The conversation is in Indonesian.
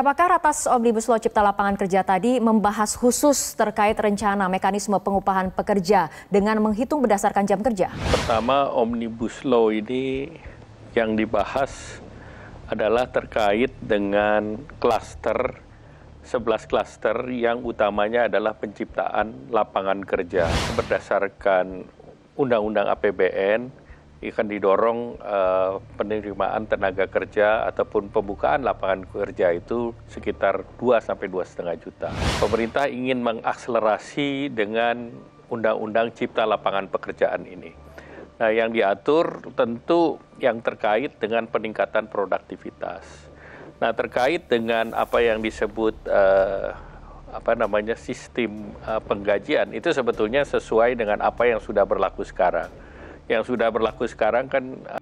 Apakah ratas Omnibus Law Cipta Lapangan Kerja tadi membahas khusus terkait rencana mekanisme pengupahan pekerja dengan menghitung berdasarkan jam kerja? Pertama, Omnibus Law ini yang dibahas adalah terkait dengan klaster 11 klaster yang utamanya adalah penciptaan lapangan kerja berdasarkan Undang-Undang APBN akan didorong uh, penerimaan tenaga kerja ataupun pembukaan lapangan kerja itu sekitar 2 sampai 2,5 juta. Pemerintah ingin mengakselerasi dengan undang-undang cipta lapangan pekerjaan ini. Nah, yang diatur tentu yang terkait dengan peningkatan produktivitas. Nah, terkait dengan apa yang disebut uh, apa namanya sistem uh, penggajian itu sebetulnya sesuai dengan apa yang sudah berlaku sekarang yang sudah berlaku sekarang kan